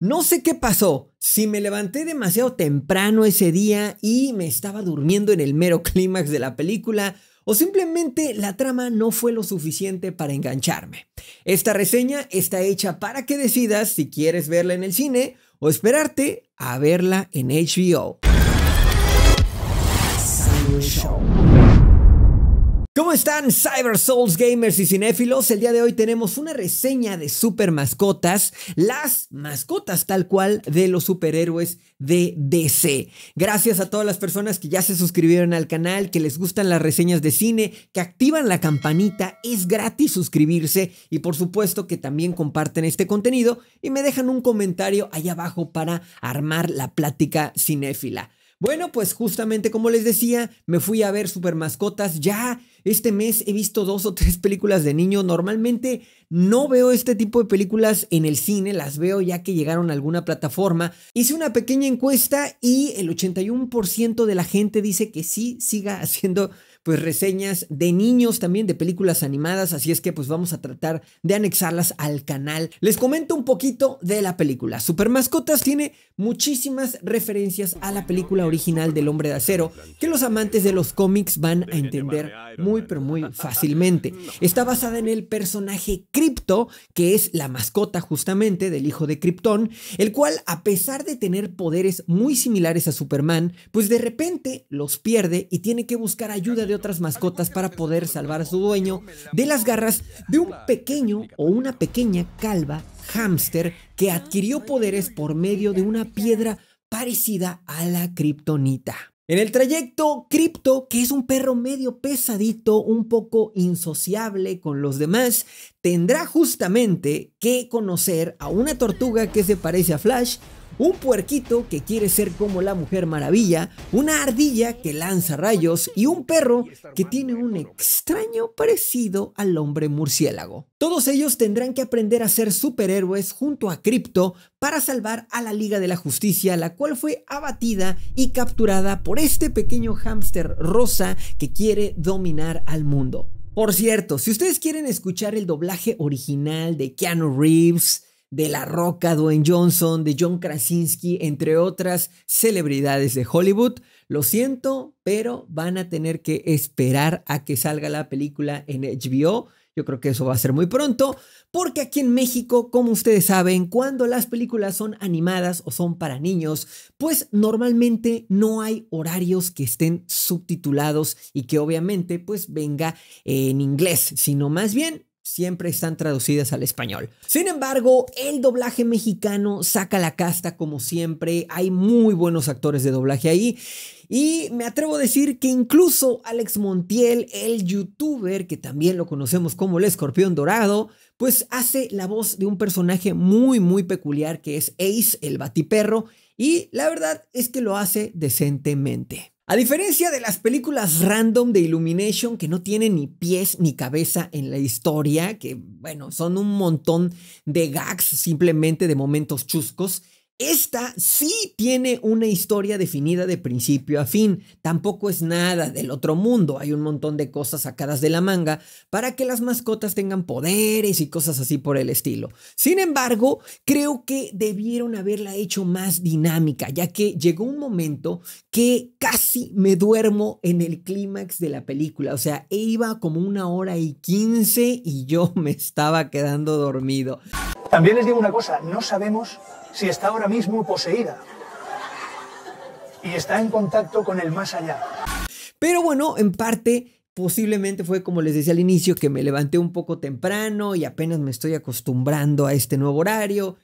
No sé qué pasó, si me levanté demasiado temprano ese día y me estaba durmiendo en el mero clímax de la película, o simplemente la trama no fue lo suficiente para engancharme. Esta reseña está hecha para que decidas si quieres verla en el cine o esperarte a verla en HBO. ¿Cómo están Cyber Souls gamers y cinéfilos? El día de hoy tenemos una reseña de super mascotas, las mascotas tal cual de los superhéroes de DC. Gracias a todas las personas que ya se suscribieron al canal, que les gustan las reseñas de cine, que activan la campanita, es gratis suscribirse y por supuesto que también comparten este contenido y me dejan un comentario ahí abajo para armar la plática cinéfila. Bueno, pues justamente como les decía, me fui a ver Super Mascotas. Ya este mes he visto dos o tres películas de niño. Normalmente no veo este tipo de películas en el cine, las veo ya que llegaron a alguna plataforma. Hice una pequeña encuesta y el 81% de la gente dice que sí siga haciendo pues reseñas de niños también de películas animadas, así es que pues vamos a tratar de anexarlas al canal. Les comento un poquito de la película. Super Mascotas tiene muchísimas referencias a la película original del Hombre de Acero que los amantes de los cómics van a entender muy pero muy fácilmente. Está basada en el personaje Crypto, que es la mascota justamente del hijo de Krypton, el cual a pesar de tener poderes muy similares a Superman, pues de repente los pierde y tiene que buscar ayuda de otras mascotas para poder salvar a su dueño de las garras de un pequeño o una pequeña calva hámster que adquirió poderes por medio de una piedra parecida a la kriptonita. En el trayecto, Crypto, que es un perro medio pesadito, un poco insociable con los demás, tendrá justamente que conocer a una tortuga que se parece a Flash, un puerquito que quiere ser como la Mujer Maravilla, una ardilla que lanza rayos y un perro que tiene un extraño parecido al hombre murciélago. Todos ellos tendrán que aprender a ser superhéroes junto a Crypto para salvar a la Liga de la Justicia, la cual fue abatida y capturada por este pequeño hámster rosa que quiere dominar al mundo. Por cierto, si ustedes quieren escuchar el doblaje original de Keanu Reeves, de La Roca, Dwayne Johnson, de John Krasinski, entre otras celebridades de Hollywood. Lo siento, pero van a tener que esperar a que salga la película en HBO. Yo creo que eso va a ser muy pronto, porque aquí en México, como ustedes saben, cuando las películas son animadas o son para niños, pues normalmente no hay horarios que estén subtitulados y que obviamente pues venga en inglés, sino más bien siempre están traducidas al español. Sin embargo, el doblaje mexicano saca la casta como siempre, hay muy buenos actores de doblaje ahí. Y me atrevo a decir que incluso Alex Montiel, el youtuber, que también lo conocemos como el escorpión dorado, pues hace la voz de un personaje muy, muy peculiar que es Ace, el batiperro, y la verdad es que lo hace decentemente. A diferencia de las películas random de Illumination que no tienen ni pies ni cabeza en la historia, que bueno, son un montón de gags simplemente de momentos chuscos, esta sí tiene una historia definida de principio a fin. Tampoco es nada del otro mundo. Hay un montón de cosas sacadas de la manga para que las mascotas tengan poderes y cosas así por el estilo. Sin embargo, creo que debieron haberla hecho más dinámica, ya que llegó un momento que casi me duermo en el clímax de la película. O sea, iba como una hora y quince y yo me estaba quedando dormido. También les digo una cosa, no sabemos si está ahora mismo poseída y está en contacto con el más allá. Pero bueno, en parte posiblemente fue como les decía al inicio que me levanté un poco temprano y apenas me estoy acostumbrando a este nuevo horario.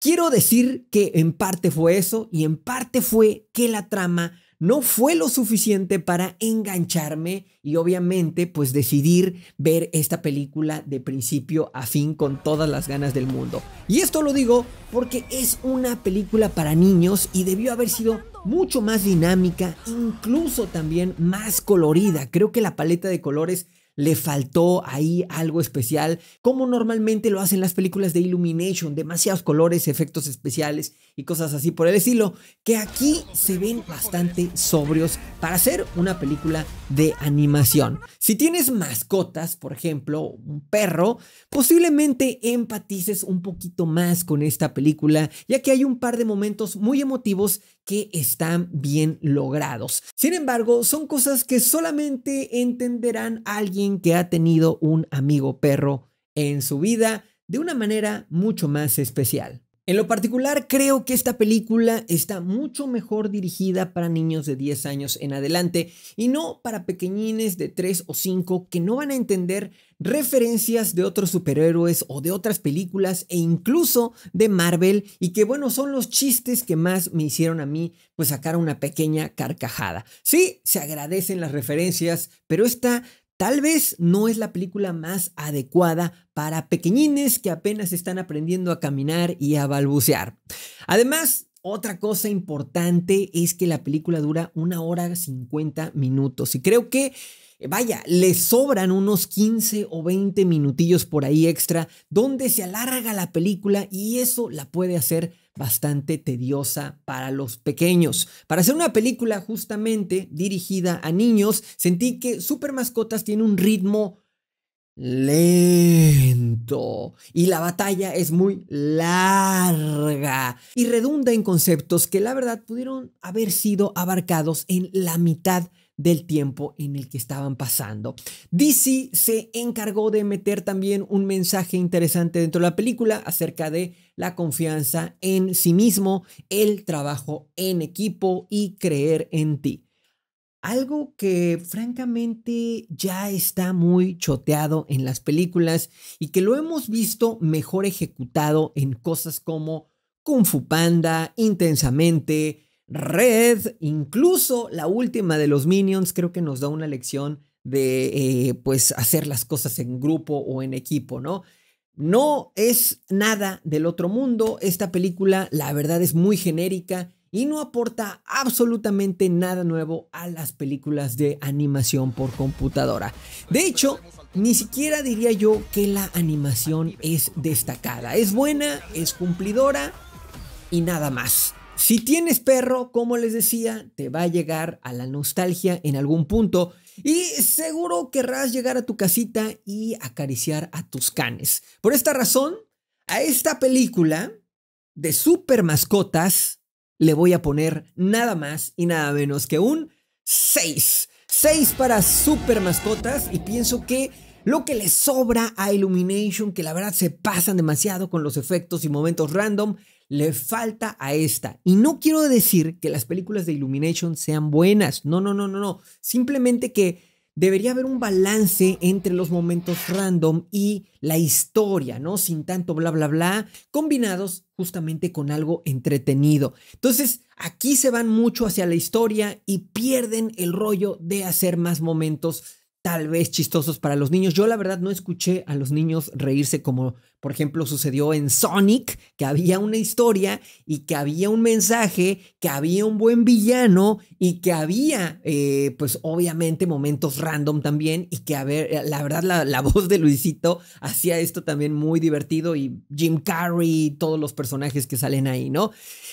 Quiero decir que en parte fue eso y en parte fue que la trama no fue lo suficiente para engancharme y obviamente pues decidir ver esta película de principio a fin con todas las ganas del mundo. Y esto lo digo porque es una película para niños y debió haber sido mucho más dinámica, incluso también más colorida. Creo que la paleta de colores le faltó ahí algo especial, como normalmente lo hacen las películas de Illumination, demasiados colores, efectos especiales y cosas así por el estilo, que aquí se ven bastante sobrios para hacer una película de animación. Si tienes mascotas, por ejemplo, un perro, posiblemente empatices un poquito más con esta película, ya que hay un par de momentos muy emotivos que están bien logrados. Sin embargo, son cosas que solamente entenderán alguien que ha tenido un amigo perro en su vida de una manera mucho más especial. En lo particular, creo que esta película está mucho mejor dirigida para niños de 10 años en adelante y no para pequeñines de 3 o 5 que no van a entender referencias de otros superhéroes o de otras películas e incluso de Marvel y que bueno son los chistes que más me hicieron a mí pues sacar una pequeña carcajada. Sí, se agradecen las referencias, pero esta Tal vez no es la película más adecuada para pequeñines que apenas están aprendiendo a caminar y a balbucear. Además, otra cosa importante es que la película dura una hora 50 minutos y creo que, eh, vaya, le sobran unos 15 o 20 minutillos por ahí extra donde se alarga la película y eso la puede hacer bastante tediosa para los pequeños. Para hacer una película justamente dirigida a niños, sentí que Super Mascotas tiene un ritmo lento y la batalla es muy larga y redunda en conceptos que la verdad pudieron haber sido abarcados en la mitad del tiempo en el que estaban pasando. DC se encargó de meter también un mensaje interesante dentro de la película acerca de la confianza en sí mismo, el trabajo en equipo y creer en ti. Algo que francamente ya está muy choteado en las películas y que lo hemos visto mejor ejecutado en cosas como Kung Fu Panda, Intensamente, Red, incluso la última de los Minions, creo que nos da una lección de eh, pues hacer las cosas en grupo o en equipo, ¿no? No es nada del otro mundo, esta película la verdad es muy genérica y no aporta absolutamente nada nuevo a las películas de animación por computadora. De hecho, ni siquiera diría yo que la animación es destacada, es buena, es cumplidora y nada más. Si tienes perro, como les decía, te va a llegar a la nostalgia en algún punto y seguro querrás llegar a tu casita y acariciar a tus canes. Por esta razón, a esta película de super mascotas le voy a poner nada más y nada menos que un 6. 6 para super mascotas y pienso que lo que le sobra a Illumination, que la verdad se pasan demasiado con los efectos y momentos random, le falta a esta. Y no quiero decir que las películas de Illumination sean buenas, no, no, no, no, no. Simplemente que debería haber un balance entre los momentos random y la historia, ¿no? Sin tanto bla, bla, bla, combinados justamente con algo entretenido. Entonces, aquí se van mucho hacia la historia y pierden el rollo de hacer más momentos tal vez chistosos para los niños. Yo la verdad no escuché a los niños reírse como, por ejemplo, sucedió en Sonic, que había una historia y que había un mensaje, que había un buen villano y que había, eh, pues obviamente, momentos random también y que, a ver, la verdad, la, la voz de Luisito hacía esto también muy divertido y Jim Carrey, todos los personajes que salen ahí, ¿no?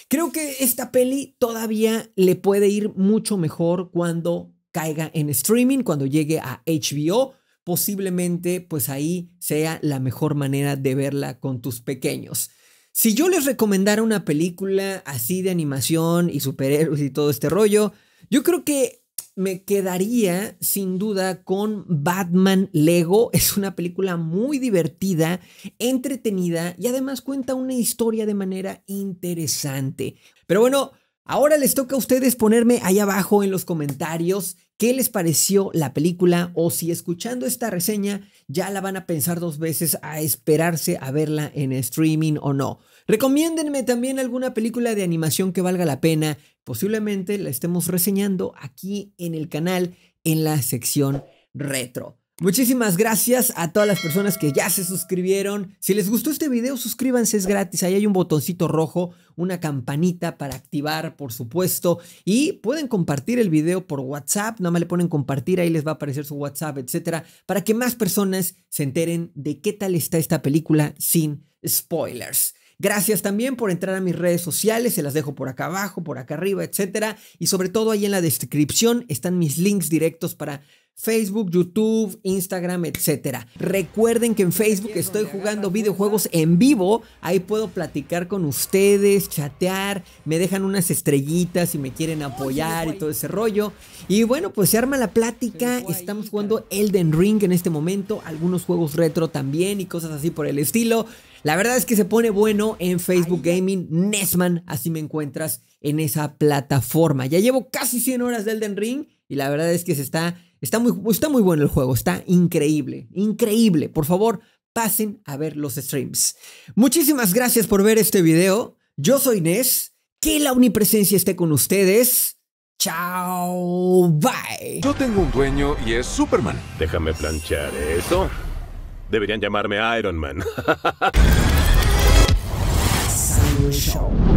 Creo que esta peli todavía le puede ir mucho mejor cuando caiga en streaming cuando llegue a HBO. Posiblemente pues ahí sea la mejor manera de verla con tus pequeños. Si yo les recomendara una película así de animación y superhéroes y todo este rollo, yo creo que me quedaría sin duda con Batman Lego. Es una película muy divertida, entretenida y además cuenta una historia de manera interesante. Pero bueno, Ahora les toca a ustedes ponerme ahí abajo en los comentarios qué les pareció la película o si escuchando esta reseña ya la van a pensar dos veces a esperarse a verla en streaming o no. Recomiéndenme también alguna película de animación que valga la pena. Posiblemente la estemos reseñando aquí en el canal en la sección retro. Muchísimas gracias a todas las personas que ya se suscribieron. Si les gustó este video, suscríbanse, es gratis. Ahí hay un botoncito rojo, una campanita para activar, por supuesto. Y pueden compartir el video por WhatsApp. Nada más le ponen compartir, ahí les va a aparecer su WhatsApp, etcétera, para que más personas se enteren de qué tal está esta película sin spoilers. Gracias también por entrar a mis redes sociales, se las dejo por acá abajo, por acá arriba, etcétera. Y sobre todo ahí en la descripción están mis links directos para Facebook, YouTube, Instagram, etc. Recuerden que en Facebook estoy jugando videojuegos en vivo. Ahí puedo platicar con ustedes, chatear, me dejan unas estrellitas si me quieren apoyar y todo ese rollo. Y bueno, pues se arma la plática. Estamos jugando Elden Ring en este momento, algunos juegos retro también y cosas así por el estilo. La verdad es que se pone bueno en Facebook Gaming. Nesman, así me encuentras en esa plataforma. Ya llevo casi 100 horas de Elden Ring y la verdad es que se está Está muy, está muy bueno el juego, está increíble, increíble. Por favor, pasen a ver los streams. Muchísimas gracias por ver este video. Yo soy inés Que la unipresencia esté con ustedes. Chao, bye. Yo tengo un dueño y es Superman. Déjame planchar esto. Deberían llamarme Iron Man.